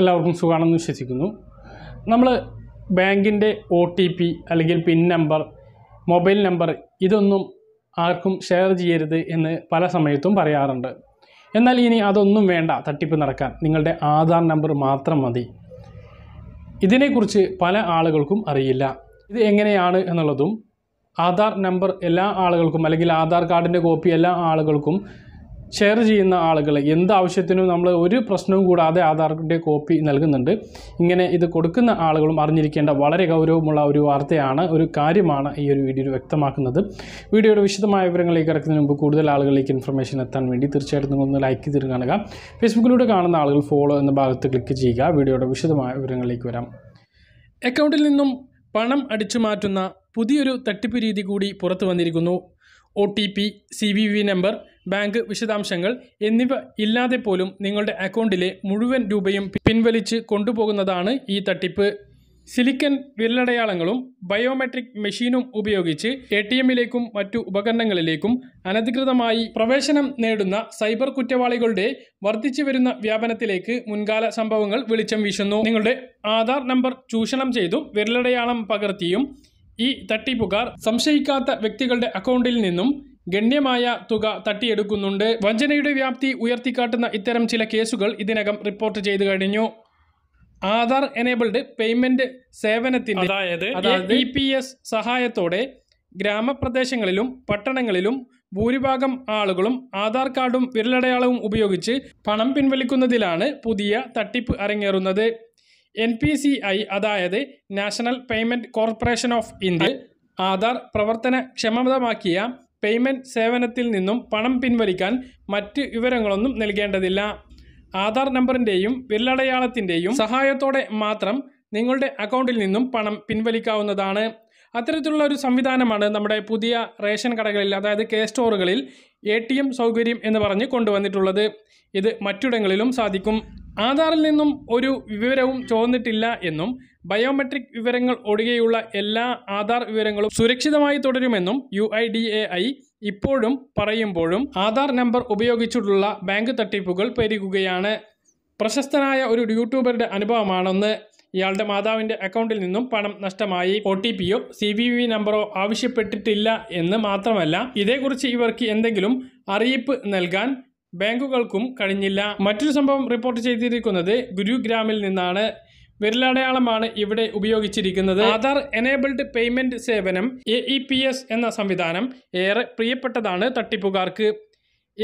എല്ലാവർക്കും സുഖമാണെന്ന് വിശ്വസിക്കുന്നു നമ്മൾ ബാങ്കിൻ്റെ ഒ ടി പി അല്ലെങ്കിൽ പിൻ നമ്പർ മൊബൈൽ നമ്പർ ഇതൊന്നും ആർക്കും ഷെയർ ചെയ്യരുത് എന്ന് പല സമയത്തും പറയാറുണ്ട് എന്നാൽ ഇനി അതൊന്നും വേണ്ട തട്ടിപ്പ് നടക്കാൻ നിങ്ങളുടെ ആധാർ നമ്പർ മാത്രം മതി ഇതിനെക്കുറിച്ച് പല ആളുകൾക്കും അറിയില്ല ഇത് എങ്ങനെയാണ് എന്നുള്ളതും ആധാർ നമ്പർ എല്ലാ ആളുകൾക്കും അല്ലെങ്കിൽ ആധാർ കാർഡിൻ്റെ കോപ്പി എല്ലാ ആളുകൾക്കും ഷെയർ ചെയ്യുന്ന ആളുകൾ എന്ത് ആവശ്യത്തിനും നമ്മൾ ഒരു പ്രശ്നവും കൂടാതെ ആധാറിൻ്റെ കോപ്പി നൽകുന്നുണ്ട് ഇങ്ങനെ ഇത് കൊടുക്കുന്ന ആളുകളും അറിഞ്ഞിരിക്കേണ്ട വളരെ ഗൗരവമുള്ള ഒരു വാർത്തയാണ് ഒരു കാര്യമാണ് ഈ ഒരു വീഡിയോയിൽ വ്യക്തമാക്കുന്നത് വീഡിയോയുടെ വിശദമായ വിവരങ്ങളിലേക്ക് ഇറക്കുന്നതിന് മുമ്പ് കൂടുതൽ ആളുകളിലേക്ക് ഇൻഫർമേഷൻ എത്താൻ വേണ്ടി തീർച്ചയായിട്ടും നിങ്ങൾ ഒന്ന് ലൈക്ക് ചെയ്ത് കാണുക ഫേസ്ബുക്കിലൂടെ കാണുന്ന ആളുകൾ ഫോളോ എന്ന ഭാഗത്ത് ക്ലിക്ക് ചെയ്യുക വീഡിയോയുടെ വിശദമായ വിവരങ്ങളിലേക്ക് വരാം അക്കൗണ്ടിൽ നിന്നും പണം അടിച്ചു മാറ്റുന്ന പുതിയൊരു തട്ടിപ്പ് രീതി കൂടി പുറത്തു വന്നിരിക്കുന്നു O T P C V V number bank വിശദാംശങ്ങൾ എന്നിവ ഇല്ലാതെ പോലും നിങ്ങളുടെ അക്കൗണ്ടിലെ മുഴുവൻ രൂപയും പിൻവലിച്ച് കൊണ്ടുപോകുന്നതാണ് ഈ തട്ടിപ്പ് സിലിക്കൻ വിരലടയാളങ്ങളും ബയോമെട്രിക് മെഷീനും ഉപയോഗിച്ച് എ ടി എമ്മിലേക്കും മറ്റു ഉപകരണങ്ങളിലേക്കും അനധികൃതമായി പ്രവേശനം നേടുന്ന സൈബർ കുറ്റവാളികളുടെ വർദ്ധിച്ചു വരുന്ന വ്യാപനത്തിലേക്ക് മുൻകാല സംഭവങ്ങൾ വെളിച്ചം വീശുന്നു നിങ്ങളുടെ ആധാർ നമ്പർ ചൂഷണം ചെയ്തും വിരലടയാളം പകർത്തിയും ഈ തട്ടിപ്പുകാർ സംശയിക്കാത്ത വ്യക്തികളുടെ അക്കൗണ്ടിൽ നിന്നും ഗണ്യമായ തുക തട്ടിയെടുക്കുന്നുണ്ട് വഞ്ചനയുടെ വ്യാപ്തി ഉയർത്തിക്കാട്ടുന്ന ഇത്തരം ചില കേസുകൾ ഇതിനകം റിപ്പോർട്ട് ചെയ്തു കഴിഞ്ഞു ആധാർ എനേബിൾഡ് പേയ്മെന്റ് സേവനത്തിന്റെ അതായത് ഇ പി എസ് സഹായത്തോടെ ഗ്രാമപ്രദേശങ്ങളിലും പട്ടണങ്ങളിലും ഭൂരിഭാഗം ആളുകളും ആധാർ കാർഡും വിരലടയാളവും ഉപയോഗിച്ച് പണം പിൻവലിക്കുന്നതിലാണ് പുതിയ തട്ടിപ്പ് അരങ്ങേറുന്നത് എൻ പി സി ഐ അതായത് national payment corporation of India Aadhaar പ്രവർത്തന ക്ഷമതമാക്കിയ പേയ്മെൻറ്റ് സേവനത്തിൽ നിന്നും പണം പിൻവലിക്കാൻ മറ്റ് വിവരങ്ങളൊന്നും നൽകേണ്ടതില്ല ആധാർ നമ്പറിൻ്റെയും വിരലടയാളത്തിൻ്റെയും സഹായത്തോടെ മാത്രം നിങ്ങളുടെ അക്കൗണ്ടിൽ നിന്നും പണം പിൻവലിക്കാവുന്നതാണ് അത്തരത്തിലുള്ള ഒരു സംവിധാനമാണ് നമ്മുടെ പുതിയ റേഷൻ കടകളിൽ അതായത് കെ സ്റ്റോറുകളിൽ എ ടി എം സൗകര്യം എന്ന് പറഞ്ഞ് കൊണ്ടുവന്നിട്ടുള്ളത് ഇത് മറ്റിടങ്ങളിലും സാധിക്കും ആധാറിൽ നിന്നും ഒരു വിവരവും ചോർന്നിട്ടില്ല എന്നും ബയോമെട്രിക് വിവരങ്ങൾ ഒഴികെയുള്ള എല്ലാ ആധാർ വിവരങ്ങളും സുരക്ഷിതമായി തുടരുമെന്നും U I D A I ഇപ്പോഴും പറയുമ്പോഴും ആധാർ നമ്പർ ഉപയോഗിച്ചിട്ടുള്ള ബാങ്ക് തട്ടിപ്പുകൾ പെരുകുകയാണ് പ്രശസ്തനായ ഒരു യൂട്യൂബറുടെ അനുഭവമാണെന്ന് ഇയാളുടെ മാതാവിൻ്റെ അക്കൗണ്ടിൽ നിന്നും പണം നഷ്ടമായി ഒ ടി പിയോ സി വി വി നമ്പറോ ആവശ്യപ്പെട്ടിട്ടില്ല എന്ന് മാത്രമല്ല ഇതേക്കുറിച്ച് ഇവർക്ക് എന്തെങ്കിലും അറിയിപ്പ് നൽകാൻ ബാങ്കുകൾക്കും കഴിഞ്ഞില്ല മറ്റൊരു സംഭവം റിപ്പോർട്ട് ചെയ്തിരിക്കുന്നത് ഗുരുഗ്രാമിൽ നിന്നാണ് വിരലടയാളമാണ് ഇവിടെ ഉപയോഗിച്ചിരിക്കുന്നത് ആധാർ എനേബിൾഡ് പേയ്മെന്റ് സേവനം എ ഇ പി എസ് എന്ന സംവിധാനം ഏറെ പ്രിയപ്പെട്ടതാണ് തട്ടിപ്പുകാർക്ക്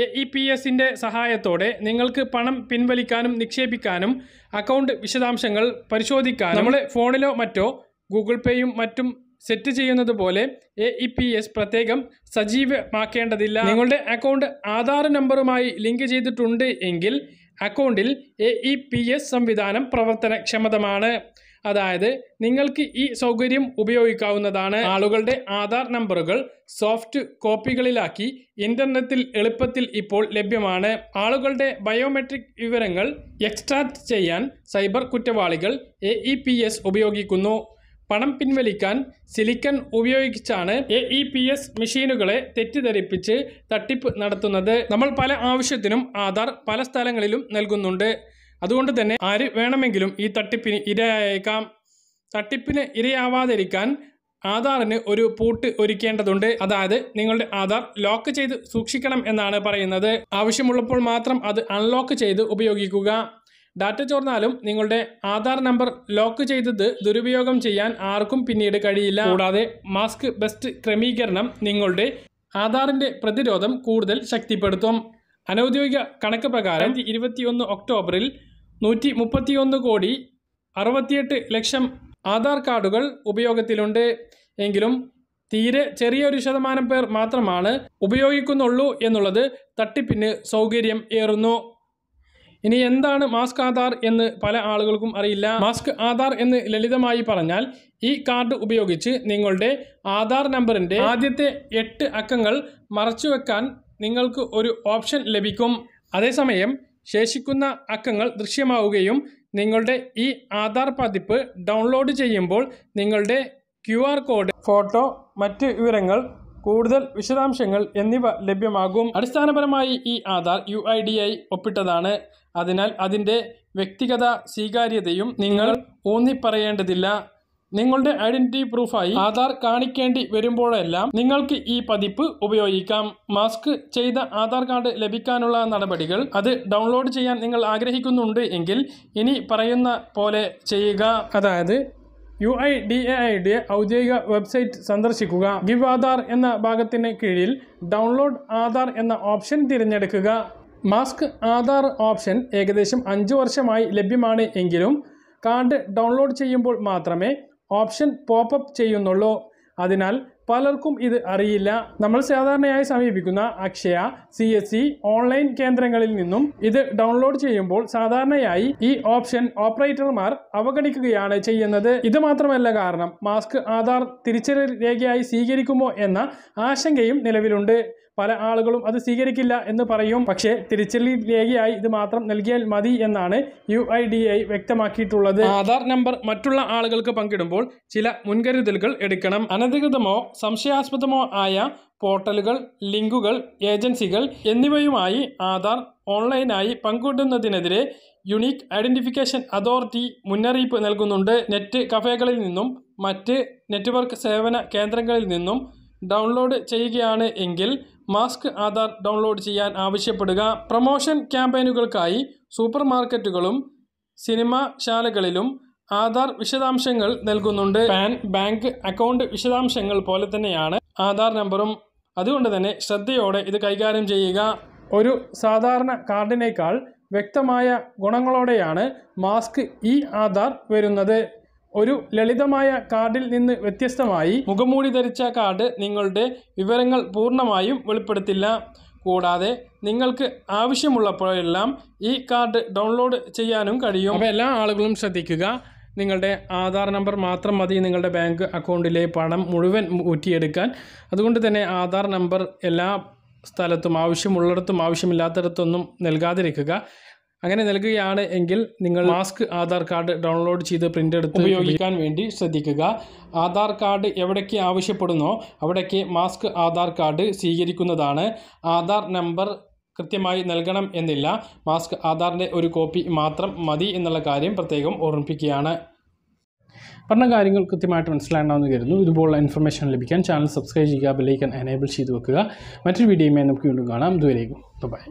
എ ഇ പി എസിൻ്റെ സഹായത്തോടെ നിങ്ങൾക്ക് പണം പിൻവലിക്കാനും നിക്ഷേപിക്കാനും അക്കൗണ്ട് വിശദാംശങ്ങൾ പരിശോധിക്കാനും നമ്മളെ ഫോണിലോ മറ്റോ ഗൂഗിൾ പേയും മറ്റും സെറ്റ് ചെയ്യുന്നത് പോലെ എ ഇ പി എസ് പ്രത്യേകം സജീവമാക്കേണ്ടതില്ല നിങ്ങളുടെ അക്കൗണ്ട് ആധാർ നമ്പറുമായി ലിങ്ക് ചെയ്തിട്ടുണ്ട് എങ്കിൽ അക്കൗണ്ടിൽ എ ഇ പി എസ് സംവിധാനം പ്രവർത്തനക്ഷമതമാണ് അതായത് നിങ്ങൾക്ക് ഈ സൗകര്യം ഉപയോഗിക്കാവുന്നതാണ് ആളുകളുടെ ആധാർ നമ്പറുകൾ സോഫ്റ്റ് കോപ്പികളിലാക്കി ഇൻ്റർനെറ്റിൽ എളുപ്പത്തിൽ ഇപ്പോൾ ലഭ്യമാണ് ആളുകളുടെ ബയോമെട്രിക് വിവരങ്ങൾ എക്സ്ട്രാക്ട് ചെയ്യാൻ സൈബർ കുറ്റവാളികൾ എ ഉപയോഗിക്കുന്നു പണം പിൻവലിക്കാൻ സിലിക്കൺ ഉപയോഗിച്ചാണ് എ ഇ പി എസ് മെഷീനുകളെ തെറ്റിദ്ധരിപ്പിച്ച് തട്ടിപ്പ് നടത്തുന്നത് നമ്മൾ പല ആവശ്യത്തിനും ആധാർ പല സ്ഥലങ്ങളിലും നൽകുന്നുണ്ട് അതുകൊണ്ട് തന്നെ ആര് വേണമെങ്കിലും ഈ തട്ടിപ്പിന് ഇരയായേക്കാം തട്ടിപ്പിന് ഇരയാവാതിരിക്കാൻ ആധാറിന് ഒരു പൂട്ട് ഒരുക്കേണ്ടതുണ്ട് അതായത് നിങ്ങളുടെ ആധാർ ലോക്ക് ചെയ്ത് സൂക്ഷിക്കണം എന്നാണ് പറയുന്നത് ആവശ്യമുള്ളപ്പോൾ മാത്രം അത് അൺലോക്ക് ചെയ്ത് ഉപയോഗിക്കുക ഡാറ്റ ചോർന്നാലും നിങ്ങളുടെ ആധാർ നമ്പർ ലോക്ക് ചെയ്തത് ദുരുപയോഗം ചെയ്യാൻ ആർക്കും പിന്നീട് കഴിയില്ല കൂടാതെ മാസ്ക് ബെസ്റ്റ് ക്രമീകരണം നിങ്ങളുടെ ആധാറിൻ്റെ പ്രതിരോധം കൂടുതൽ ശക്തിപ്പെടുത്തും അനൗദ്യോഗിക കണക്ക് പ്രകാരം ഒന്ന് ഒക്ടോബറിൽ നൂറ്റി മുപ്പത്തിയൊന്ന് കോടി അറുപത്തിയെട്ട് ലക്ഷം ആധാർ കാർഡുകൾ ഉപയോഗത്തിലുണ്ട് എങ്കിലും തീരെ ചെറിയൊരു ശതമാനം പേർ മാത്രമാണ് ഉപയോഗിക്കുന്നുള്ളൂ എന്നുള്ളത് തട്ടിപ്പിന് സൗകര്യം ഏറുന്നു ഇനി എന്താണ് മാസ്ക് ആധാർ എന്ന് പല ആളുകൾക്കും അറിയില്ല മാസ്ക് ആധാർ എന്ന് ലളിതമായി പറഞ്ഞാൽ ഈ കാർഡ് ഉപയോഗിച്ച് നിങ്ങളുടെ ആധാർ നമ്പറിൻ്റെ ആദ്യത്തെ എട്ട് അക്കങ്ങൾ മറച്ചുവെക്കാൻ നിങ്ങൾക്ക് ഒരു ഓപ്ഷൻ ലഭിക്കും അതേസമയം ശേഷിക്കുന്ന അക്കങ്ങൾ ദൃശ്യമാവുകയും നിങ്ങളുടെ ഈ ആധാർ പതിപ്പ് ഡൗൺലോഡ് ചെയ്യുമ്പോൾ നിങ്ങളുടെ ക്യു കോഡ് ഫോട്ടോ മറ്റ് വിവരങ്ങൾ കൂടുതൽ വിശദാംശങ്ങൾ എന്നിവ ലഭ്യമാകും അടിസ്ഥാനപരമായി ഈ ആധാർ യു ഒപ്പിട്ടതാണ് അതിനാൽ അതിൻ്റെ വ്യക്തിഗത സ്വീകാര്യതയും നിങ്ങൾ ഊന്നിപ്പറയേണ്ടതില്ല നിങ്ങളുടെ ഐഡന്റിറ്റി പ്രൂഫായി ആധാർ കാണിക്കേണ്ടി വരുമ്പോഴെല്ലാം നിങ്ങൾക്ക് ഈ പതിപ്പ് ഉപയോഗിക്കാം മാസ്ക് ചെയ്ത ആധാർ കാർഡ് ലഭിക്കാനുള്ള നടപടികൾ അത് ഡൗൺലോഡ് ചെയ്യാൻ നിങ്ങൾ ആഗ്രഹിക്കുന്നുണ്ട് എങ്കിൽ ഇനി പറയുന്ന പോലെ ചെയ്യുക അതായത് യു ഐ ഡി എ ഐയുടെ ഔദ്യോഗിക വെബ്സൈറ്റ് സന്ദർശിക്കുക ഗിവ് ആധാർ എന്ന ഭാഗത്തിന് കീഴിൽ ഡൗൺലോഡ് ആധാർ എന്ന ഓപ്ഷൻ തിരഞ്ഞെടുക്കുക മാസ്ക് ആധാർ ഓപ്ഷൻ ഏകദേശം അഞ്ച് വർഷമായി ലഭ്യമാണ് എങ്കിലും കാർഡ് ഡൗൺലോഡ് ചെയ്യുമ്പോൾ മാത്രമേ ഓപ്ഷൻ പോപ്പ് ചെയ്യുന്നുള്ളൂ അതിനാൽ പലർക്കും ഇത് അറിയില്ല നമ്മൾ സാധാരണയായി സമീപിക്കുന്ന Akshaya C S C online കേന്ദ്രങ്ങളിൽ നിന്നും ഇത് ഡൗൺലോഡ് ചെയ്യുമ്പോൾ സാധാരണയായി ഈ ഓപ്ഷൻ ഓപ്പറേറ്റർമാർ അവഗണിക്കുകയാണ് ചെയ്യുന്നത് ഇത് മാത്രമല്ല കാരണം മാസ്ക് ആധാർ തിരിച്ചറിയൽ രേഖയായി സ്വീകരിക്കുമോ എന്ന ആശങ്കയും നിലവിലുണ്ട് പല ആളുകളും അത് സ്വീകരിക്കില്ല എന്ന് പറയും പക്ഷേ തിരിച്ചറിയൽ രേഖയായി ഇത് മാത്രം നൽകിയാൽ മതി എന്നാണ് യു ഐ ഡി ഐ വ്യക്തമാക്കിയിട്ടുള്ളത് ആധാർ നമ്പർ മറ്റുള്ള ആളുകൾക്ക് പങ്കിടുമ്പോൾ ചില മുൻകരുതലുകൾ എടുക്കണം അനധികൃതമോ സംശയാസ്പദമോ ആയ പോർട്ടലുകൾ ലിങ്കുകൾ ഏജൻസികൾ എന്നിവയുമായി ആധാർ ഓൺലൈനായി പങ്കിടുന്നതിനെതിരെ യുണീക്ക് ഐഡൻറ്റിഫിക്കേഷൻ അതോറിറ്റി മുന്നറിയിപ്പ് നൽകുന്നുണ്ട് നെറ്റ് കഫേകളിൽ നിന്നും മറ്റ് നെറ്റ്വർക്ക് സേവന കേന്ദ്രങ്ങളിൽ നിന്നും ഡൗൺലോഡ് ചെയ്യുകയാണ് എങ്കിൽ മാസ്ക് ആധാർ ഡൗൺലോഡ് ചെയ്യാൻ ആവശ്യപ്പെടുക പ്രൊമോഷൻ ക്യാമ്പയിനുകൾക്കായി സൂപ്പർ മാർക്കറ്റുകളും സിനിമാശാലകളിലും ആധാർ വിശദാംശങ്ങൾ നൽകുന്നുണ്ട് പാൻ ബാങ്ക് അക്കൗണ്ട് വിശദാംശങ്ങൾ പോലെ തന്നെയാണ് ആധാർ നമ്പറും അതുകൊണ്ട് തന്നെ ശ്രദ്ധയോടെ ഇത് കൈകാര്യം ചെയ്യുക ഒരു സാധാരണ കാർഡിനേക്കാൾ വ്യക്തമായ ഗുണങ്ങളോടെയാണ് മാസ്ക് ഇ ആധാർ വരുന്നത് ഒരു ലളിതമായ കാർഡിൽ നിന്ന് വ്യത്യസ്തമായി മുഖമൂടി ധരിച്ച കാർഡ് നിങ്ങളുടെ വിവരങ്ങൾ പൂർണ്ണമായും വെളിപ്പെടുത്തില്ല കൂടാതെ നിങ്ങൾക്ക് ആവശ്യമുള്ളപ്പോഴെല്ലാം ഈ കാർഡ് ഡൗൺലോഡ് ചെയ്യാനും കഴിയും അപ്പോൾ എല്ലാ ആളുകളും ശ്രദ്ധിക്കുക നിങ്ങളുടെ ആധാർ നമ്പർ മാത്രം മതി നിങ്ങളുടെ ബാങ്ക് അക്കൗണ്ടിലെ പണം മുഴുവൻ ഊറ്റിയെടുക്കാൻ അതുകൊണ്ട് തന്നെ ആധാർ നമ്പർ എല്ലാ സ്ഥലത്തും ആവശ്യമുള്ളിടത്തും ആവശ്യമില്ലാത്തിടത്തൊന്നും നൽകാതിരിക്കുക അങ്ങനെ നൽകുകയാണ് എങ്കിൽ നിങ്ങൾ മാസ്ക് ആധാർ കാർഡ് ഡൗൺലോഡ് ചെയ്ത് പ്രിൻ്റ് എടുത്ത് ഉപയോഗിക്കാൻ വേണ്ടി ശ്രദ്ധിക്കുക ആധാർ കാർഡ് എവിടേക്ക് ആവശ്യപ്പെടുന്നോ അവിടേക്ക് മാസ്ക് ആധാർ കാർഡ് സ്വീകരിക്കുന്നതാണ് ആധാർ നമ്പർ കൃത്യമായി നൽകണം എന്നില്ല മാസ്ക് ആധാറിൻ്റെ ഒരു കോപ്പി മാത്രം മതി എന്നുള്ള കാര്യം പ്രത്യേകം ഓർമ്മിപ്പിക്കുകയാണ് പറഞ്ഞ കാര്യങ്ങൾ കൃത്യമായിട്ട് മനസ്സിലാകണമെന്ന് കരുതുന്നു ഇതുപോലുള്ള ഇൻഫർമേഷൻ ലഭിക്കാൻ ചാനൽ സബ്സ്ക്രൈബ് ചെയ്യുക ബെല്ലൈക്കൻ എനേബിൾ ചെയ്ത് വെക്കുക മറ്റൊരു വീഡിയോയുമായി നമുക്ക് വീണ്ടും കാണാം ഇതുവരേക്കും ബൈ